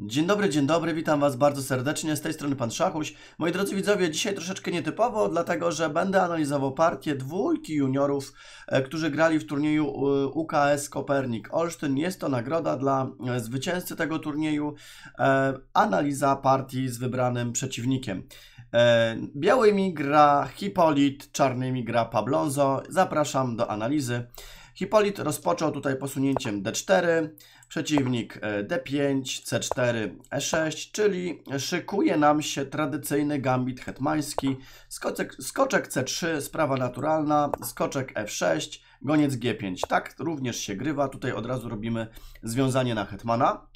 Dzień dobry, dzień dobry, witam Was bardzo serdecznie, z tej strony Pan Szachuś. Moi drodzy widzowie, dzisiaj troszeczkę nietypowo, dlatego że będę analizował partię dwójki juniorów, e, którzy grali w turnieju e, UKS Kopernik Olsztyn. Jest to nagroda dla e, zwycięzcy tego turnieju, analiza partii z wybranym przeciwnikiem. Białymi gra Hipolit, czarnymi gra Pablonzo. Zapraszam do analizy. Hipolit rozpoczął tutaj posunięciem d4, przeciwnik d5, c4, e6, czyli szykuje nam się tradycyjny gambit hetmański. Skoczek, skoczek c3, sprawa naturalna, skoczek f6, goniec g5. Tak również się grywa, tutaj od razu robimy związanie na hetmana.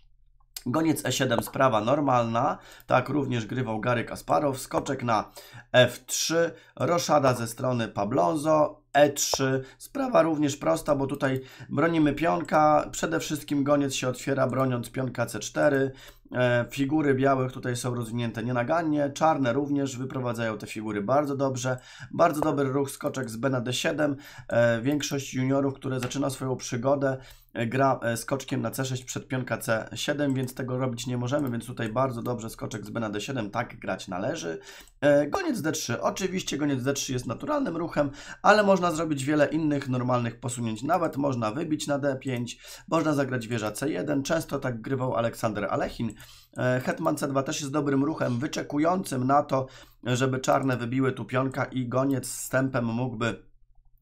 Goniec E7 sprawa normalna, tak również grywał Gary Kasparow, skoczek na F3, roszada ze strony Pablozo E3, sprawa również prosta, bo tutaj bronimy pionka, przede wszystkim goniec się otwiera broniąc pionka C4, e, figury białych tutaj są rozwinięte nienagannie, czarne również wyprowadzają te figury bardzo dobrze, bardzo dobry ruch skoczek z B na D7, e, większość juniorów, które zaczyna swoją przygodę E, gra skoczkiem e, na C6 przed pionka C7, więc tego robić nie możemy, więc tutaj bardzo dobrze skoczek z B na D7, tak grać należy. E, goniec D3, oczywiście goniec D3 jest naturalnym ruchem, ale można zrobić wiele innych normalnych posunięć, nawet można wybić na D5, można zagrać wieża C1, często tak grywał Aleksander Alechin. Hetman C2 też jest dobrym ruchem, wyczekującym na to, żeby czarne wybiły tu pionka i goniec z stępem mógłby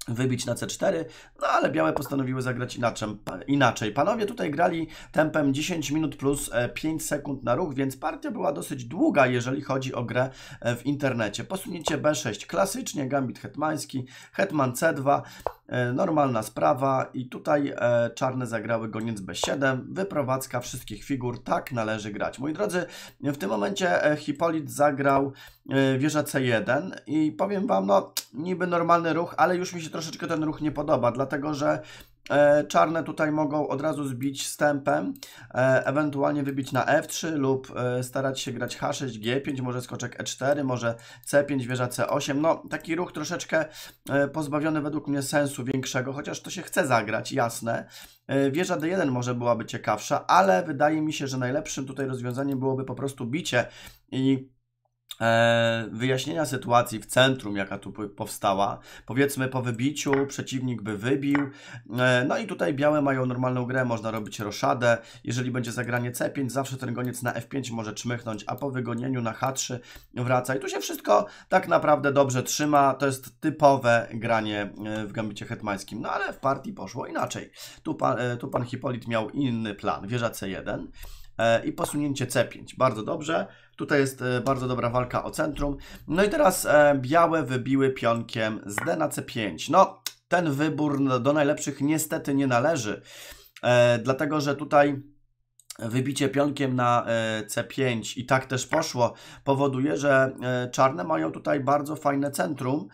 wybić na C4, no ale białe postanowiły zagrać inaczej. inaczej. Panowie tutaj grali tempem 10 minut plus 5 e, sekund na ruch, więc partia była dosyć długa, jeżeli chodzi o grę e, w internecie. Posunięcie B6 klasycznie, gambit hetmański, hetman C2, e, normalna sprawa i tutaj czarne zagrały goniec B7, wyprowadzka wszystkich figur, tak należy grać. Moi drodzy, w tym momencie Hipolit zagrał Y, wieża C1 i powiem Wam, no niby normalny ruch, ale już mi się troszeczkę ten ruch nie podoba, dlatego że e, Czarne tutaj mogą od razu zbić stępem, e, ewentualnie wybić na F3 lub e, starać się grać H6, G5, może skoczek E4, może C5, wieża C8. No, taki ruch troszeczkę pozbawiony według mnie sensu większego, chociaż to się chce zagrać, jasne. Wieża D1 może byłaby ciekawsza, ale wydaje mi się, że najlepszym tutaj rozwiązaniem byłoby po prostu bicie i E, wyjaśnienia sytuacji w centrum, jaka tu powstała. Powiedzmy po wybiciu przeciwnik by wybił. E, no i tutaj białe mają normalną grę, można robić roszadę. Jeżeli będzie zagranie C5, zawsze ten goniec na F5 może czmychnąć, a po wygonieniu na H3 wraca. I tu się wszystko tak naprawdę dobrze trzyma. To jest typowe granie e, w gambicie hetmańskim. No ale w partii poszło inaczej. Tu pan, tu pan Hipolit miał inny plan. Wieża C1 i posunięcie C5. Bardzo dobrze. Tutaj jest e, bardzo dobra walka o centrum. No i teraz e, białe wybiły pionkiem z D na C5. No, ten wybór do najlepszych niestety nie należy, e, dlatego że tutaj wybicie pionkiem na C5 i tak też poszło, powoduje, że czarne mają tutaj bardzo fajne centrum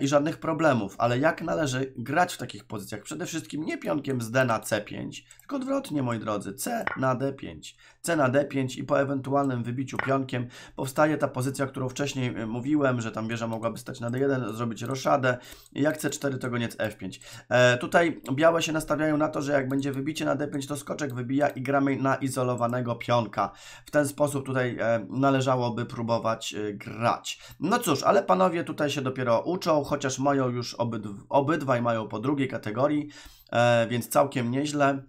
i żadnych problemów, ale jak należy grać w takich pozycjach? Przede wszystkim nie pionkiem z D na C5, tylko odwrotnie, moi drodzy, C na D5, cena D5 i po ewentualnym wybiciu pionkiem powstaje ta pozycja, którą wcześniej e, mówiłem, że tam wieża mogłaby stać na D1, zrobić roszadę, jak C4 to goniec F5. E, tutaj białe się nastawiają na to, że jak będzie wybicie na D5, to skoczek wybija i gramy na izolowanego pionka. W ten sposób tutaj e, należałoby próbować e, grać. No cóż, ale panowie tutaj się dopiero uczą, chociaż mają już obydw obydwaj mają po drugiej kategorii, e, więc całkiem nieźle.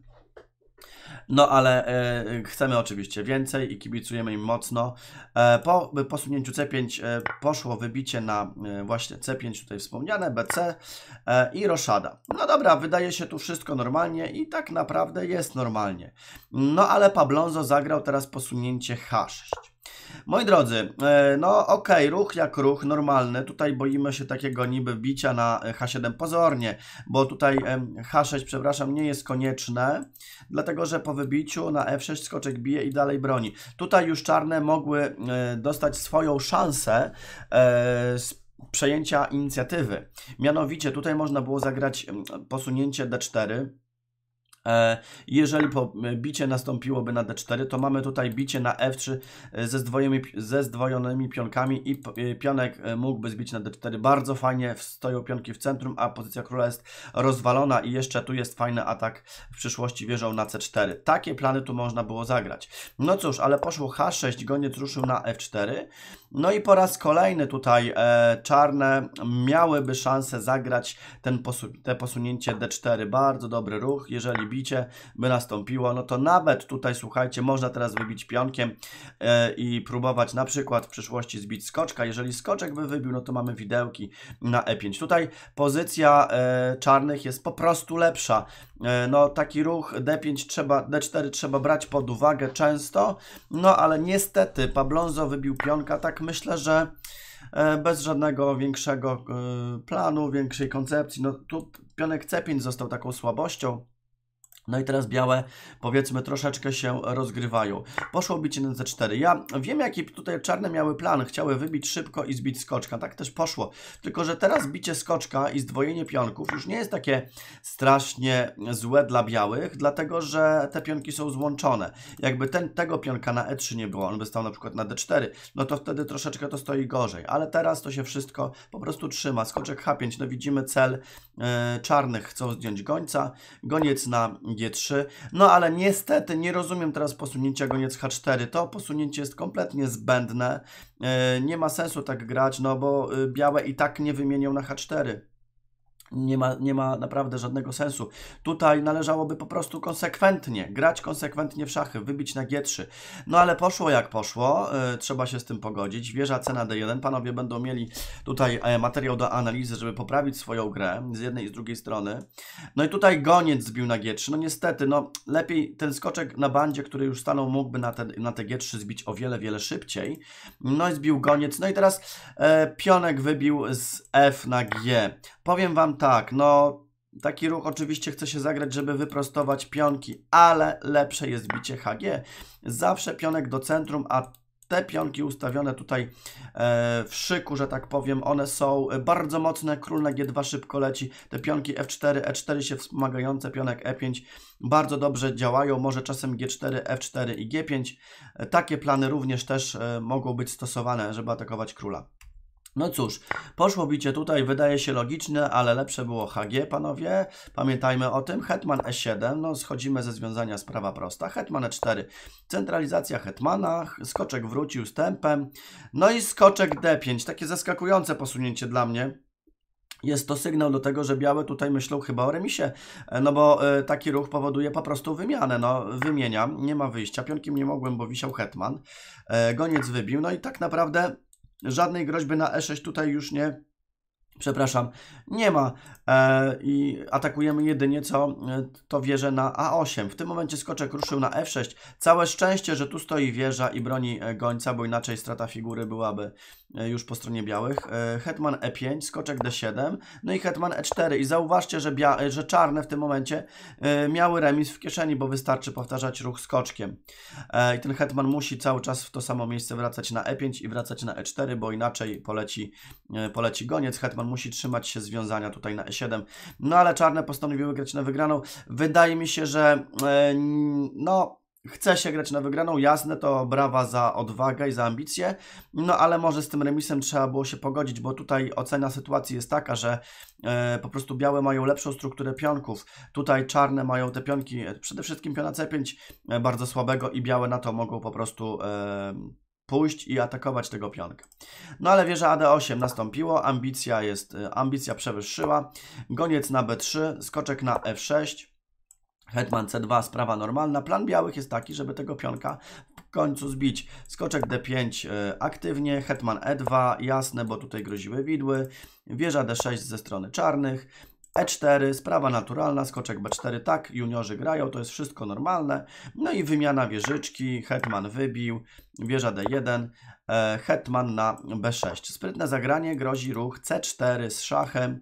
No ale e, chcemy oczywiście więcej i kibicujemy im mocno. E, po posunięciu C5 e, poszło wybicie na e, właśnie C5 tutaj wspomniane, BC e, i roszada. No dobra, wydaje się tu wszystko normalnie i tak naprawdę jest normalnie. No ale Pablonzo zagrał teraz posunięcie H6. Moi drodzy, e, no okej, okay, ruch jak ruch, normalny. Tutaj boimy się takiego niby bicia na H7 pozornie, bo tutaj H6, przepraszam, nie jest konieczne, dlatego że po wybiciu na F6 skoczek bije i dalej broni. Tutaj już czarne mogły e, dostać swoją szansę e, z przejęcia inicjatywy. Mianowicie tutaj można było zagrać posunięcie D4, E, jeżeli e, bicie nastąpiłoby na D4, to mamy tutaj bicie na F3 e, ze, zdwojonymi, ze zdwojonymi pionkami i pionek mógłby zbić na D4. Bardzo fajnie stoją pionki w centrum, a pozycja króla jest rozwalona i jeszcze tu jest fajny atak w przyszłości wieżą na C4. Takie plany tu można było zagrać. No cóż, ale poszło H6, goniec ruszył na F4. No i po raz kolejny tutaj e, czarne miałyby szansę zagrać ten posu te posunięcie D4. Bardzo dobry ruch. Jeżeli bicie by nastąpiło, no to nawet tutaj, słuchajcie, można teraz wybić pionkiem e, i próbować na przykład w przyszłości zbić skoczka. Jeżeli skoczek by wybił, no to mamy widełki na E5. Tutaj pozycja e, czarnych jest po prostu lepsza. E, no taki ruch D5 trzeba, D4 trzeba brać pod uwagę często, no ale niestety Pablonzo wybił pionka tak tak myślę, że e, bez żadnego większego e, planu, większej koncepcji. No tu Pionek Cepin został taką słabością, no i teraz białe, powiedzmy, troszeczkę się rozgrywają. Poszło bić na za 4. Ja wiem, jaki tutaj czarne miały plan. Chciały wybić szybko i zbić skoczka. Tak też poszło. Tylko, że teraz bicie skoczka i zdwojenie pionków już nie jest takie strasznie złe dla białych, dlatego, że te pionki są złączone. Jakby ten, tego pionka na E3 nie było, on by stał na przykład na D4, no to wtedy troszeczkę to stoi gorzej. Ale teraz to się wszystko po prostu trzyma. Skoczek H5, no widzimy cel E, czarnych chcą zdjąć gońca, goniec na G3, no ale niestety nie rozumiem teraz posunięcia goniec H4, to posunięcie jest kompletnie zbędne, e, nie ma sensu tak grać, no bo e, białe i tak nie wymienią na H4. Nie ma, nie ma naprawdę żadnego sensu. Tutaj należałoby po prostu konsekwentnie, grać konsekwentnie w szachy, wybić na G3. No ale poszło jak poszło, yy, trzeba się z tym pogodzić. Wieża cena D1, panowie będą mieli tutaj e, materiał do analizy, żeby poprawić swoją grę z jednej i z drugiej strony. No i tutaj goniec zbił na G3. No niestety, no lepiej ten skoczek na bandzie, który już stanął, mógłby na te, na te G3 zbić o wiele, wiele szybciej. No i zbił goniec. No i teraz e, pionek wybił z F na G. Powiem wam tak, no taki ruch oczywiście chce się zagrać, żeby wyprostować pionki, ale lepsze jest bicie HG. Zawsze pionek do centrum, a te pionki ustawione tutaj e, w szyku, że tak powiem, one są bardzo mocne, król na G2 szybko leci, te pionki F4, E4 się wspomagające, pionek E5 bardzo dobrze działają, może czasem G4, F4 i G5. E, takie plany również też e, mogą być stosowane, żeby atakować króla. No cóż, poszło bicie tutaj, wydaje się logiczne, ale lepsze było HG, panowie. Pamiętajmy o tym. Hetman E7, no schodzimy ze związania, sprawa prosta. Hetman E4, centralizacja Hetmana, skoczek wrócił z tempem. No i skoczek D5, takie zaskakujące posunięcie dla mnie. Jest to sygnał do tego, że białe tutaj myślą chyba o remisie, e, no bo e, taki ruch powoduje po prostu wymianę, no wymieniam, nie ma wyjścia, pionkiem nie mogłem, bo wisiał hetman, e, goniec wybił, no i tak naprawdę Żadnej groźby na E6 tutaj już nie przepraszam, nie ma e, i atakujemy jedynie co e, to wieżę na A8. W tym momencie skoczek ruszył na F6. Całe szczęście, że tu stoi wieża i broni e, gońca, bo inaczej strata figury byłaby e, już po stronie białych. E, hetman E5, skoczek D7, no i hetman E4 i zauważcie, że, że czarne w tym momencie e, miały remis w kieszeni, bo wystarczy powtarzać ruch skoczkiem. I ten hetman musi cały czas w to samo miejsce wracać na E5 i wracać na E4, bo inaczej poleci, poleci goniec. Hetman musi trzymać się związania tutaj na E7. No ale czarne postanowiły grać na wygraną. Wydaje mi się, że e, no chce się grać na wygraną, jasne, to brawa za odwagę i za ambicje, no ale może z tym remisem trzeba było się pogodzić, bo tutaj ocena sytuacji jest taka, że e, po prostu białe mają lepszą strukturę pionków, tutaj czarne mają te pionki, przede wszystkim piona C5 e, bardzo słabego i białe na to mogą po prostu... E, pójść i atakować tego pionka. No ale wieża AD8 nastąpiło, ambicja jest, y, ambicja przewyższyła, goniec na B3, skoczek na F6, Hetman C2, sprawa normalna. Plan białych jest taki, żeby tego pionka w końcu zbić. Skoczek D5 y, aktywnie, hetman E2, jasne, bo tutaj groziły widły. Wieża D6 ze strony czarnych. E4, sprawa naturalna, skoczek B4, tak, juniorzy grają, to jest wszystko normalne. No i wymiana wieżyczki, hetman wybił, wieża D1, e, hetman na B6. Sprytne zagranie, grozi ruch C4 z szachem,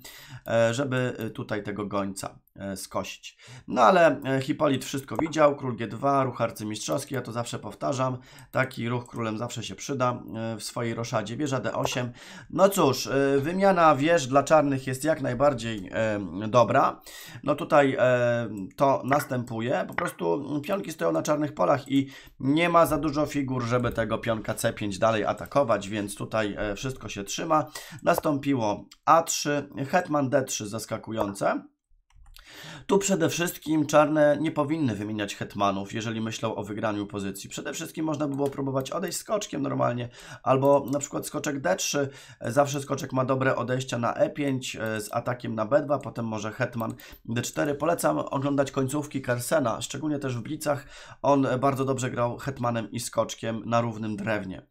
e, żeby e, tutaj tego gońca skosić. No ale Hipolit wszystko widział, król G2, ruch arcymistrzowski, ja to zawsze powtarzam, taki ruch królem zawsze się przyda w swojej roszadzie, wieża D8. No cóż, wymiana wież dla czarnych jest jak najbardziej dobra. No tutaj to następuje, po prostu pionki stoją na czarnych polach i nie ma za dużo figur, żeby żeby tego pionka C5 dalej atakować, więc tutaj e, wszystko się trzyma. Nastąpiło A3, hetman D3 zaskakujące. Tu przede wszystkim czarne nie powinny wymieniać hetmanów, jeżeli myślą o wygraniu pozycji. Przede wszystkim można by było próbować odejść skoczkiem normalnie, albo na przykład skoczek D3. E, zawsze skoczek ma dobre odejścia na E5 e, z atakiem na B2, potem może hetman D4. Polecam oglądać końcówki Carsena, szczególnie też w Blicach. On bardzo dobrze grał hetmanem i skoczkiem na równym drewnie.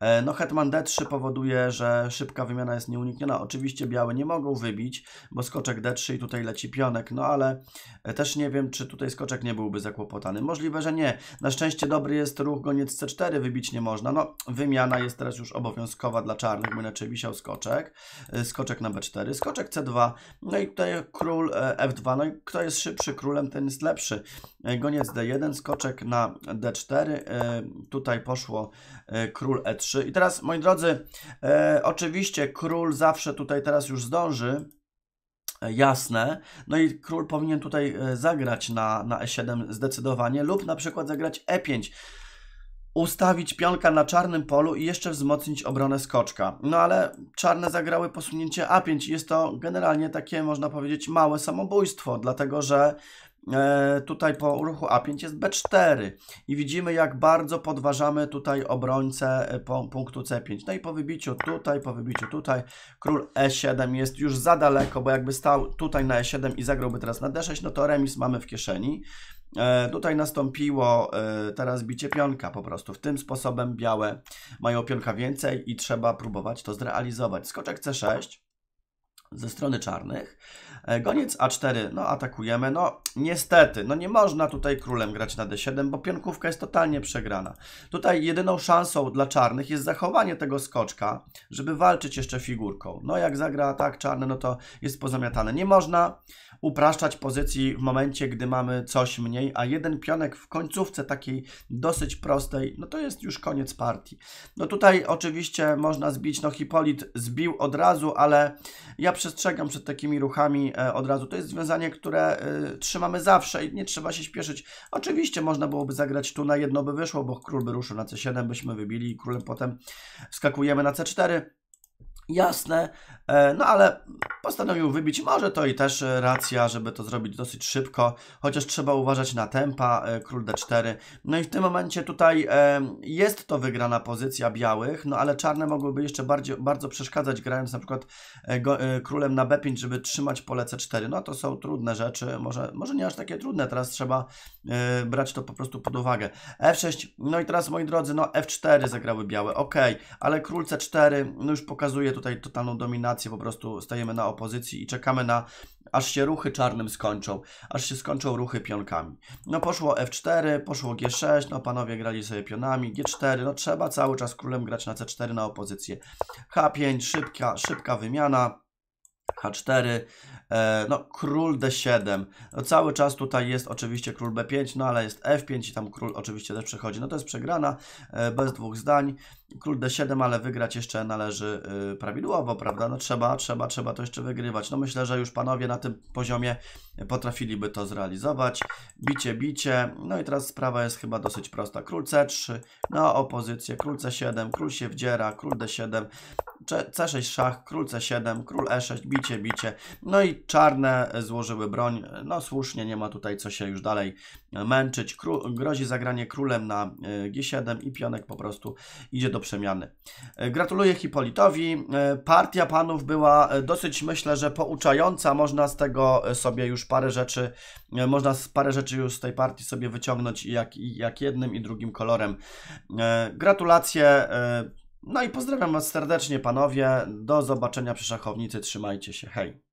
E, no hetman D3 powoduje, że szybka wymiana jest nieunikniona. Oczywiście białe nie mogą wybić, bo skoczek D3 i tutaj leci pionek. No no ale e, też nie wiem, czy tutaj skoczek nie byłby zakłopotany. Możliwe, że nie. Na szczęście dobry jest ruch goniec C4, wybić nie można. No, wymiana jest teraz już obowiązkowa dla czarnych, bo inaczej wisiał skoczek. E, skoczek na B4, skoczek C2, no i tutaj król e, F2. No i kto jest szybszy królem, ten jest lepszy. Goniec D1, skoczek na D4, tutaj poszło król E3. I teraz, moi drodzy, oczywiście król zawsze tutaj teraz już zdąży, jasne. No i król powinien tutaj e, zagrać na, na e7 zdecydowanie lub na przykład zagrać e5 ustawić pionka na czarnym polu i jeszcze wzmocnić obronę skoczka. No ale czarne zagrały posunięcie A5 jest to generalnie takie, można powiedzieć, małe samobójstwo, dlatego że E, tutaj po ruchu A5 jest B4 i widzimy jak bardzo podważamy tutaj obrońcę e, punktu C5. No i po wybiciu tutaj, po wybiciu tutaj król E7 jest już za daleko, bo jakby stał tutaj na E7 i zagrałby teraz na D6, no to remis mamy w kieszeni. E, tutaj nastąpiło teraz bicie pionka po prostu. W tym sposobem białe mają pionka więcej i trzeba próbować to zrealizować. Skoczek C6 ze strony czarnych. E, goniec A4, no atakujemy, no niestety, no nie można tutaj królem grać na D7, bo pionkówka jest totalnie przegrana. Tutaj jedyną szansą dla czarnych jest zachowanie tego skoczka, żeby walczyć jeszcze figurką. No jak zagra atak czarny, no to jest pozamiatane. Nie można upraszczać pozycji w momencie, gdy mamy coś mniej, a jeden pionek w końcówce takiej dosyć prostej, no to jest już koniec partii. No tutaj oczywiście można zbić, no Hipolit zbił od razu, ale ja przestrzegam przed takimi ruchami e, od razu. To jest związanie, które e, trzymamy zawsze i nie trzeba się śpieszyć. Oczywiście można byłoby zagrać tu na jedno by wyszło, bo król by ruszył na c7, byśmy wybili i królem potem skakujemy na c4 Jasne, e, no ale postanowił wybić, może to i też e, racja, żeby to zrobić dosyć szybko, chociaż trzeba uważać na tempa, e, król d4. No i w tym momencie tutaj jest to wygrana pozycja białych, no ale czarne mogłyby jeszcze bardziej, bardzo przeszkadzać grając na przykład królem na b5, żeby trzymać pole c4. No to są trudne rzeczy, może, może nie aż takie trudne, teraz trzeba brać to po prostu pod uwagę. f6, no i teraz moi drodzy, no f4 zagrały białe, ok, ale król c4 no już pokazuje tu tutaj totalną dominację, po prostu stajemy na opozycji i czekamy na, aż się ruchy czarnym skończą, aż się skończą ruchy pionkami. No poszło F4, poszło G6, no panowie grali sobie pionami, G4, no trzeba cały czas królem grać na C4 na opozycję. H5, szybka, szybka wymiana. H4, E, no król d7, no, cały czas tutaj jest oczywiście król b5, no ale jest f5 i tam król oczywiście też przechodzi, no to jest przegrana, e, bez dwóch zdań, król d7, ale wygrać jeszcze należy e, prawidłowo, prawda, no trzeba, trzeba, trzeba to jeszcze wygrywać, no myślę, że już panowie na tym poziomie potrafiliby to zrealizować, bicie, bicie, no i teraz sprawa jest chyba dosyć prosta, król c3, no opozycję, król c7, król się wdziera, król d7, c6 szach, król c7, król e6, bicie, bicie, no i czarne złożyły broń. No słusznie, nie ma tutaj co się już dalej e, męczyć. grozi zagranie królem na e, G7 i pionek po prostu idzie do przemiany. E, gratuluję Hipolitowi. Partia panów była dosyć, myślę, że pouczająca. Można z tego sobie już parę rzeczy, można parę rzeczy już z tej partii sobie wyciągnąć jak, jak jednym i drugim kolorem. Gratulacje. No i pozdrawiam Was serdecznie, panowie. Do zobaczenia przy szachownicy. Trzymajcie się. Hej.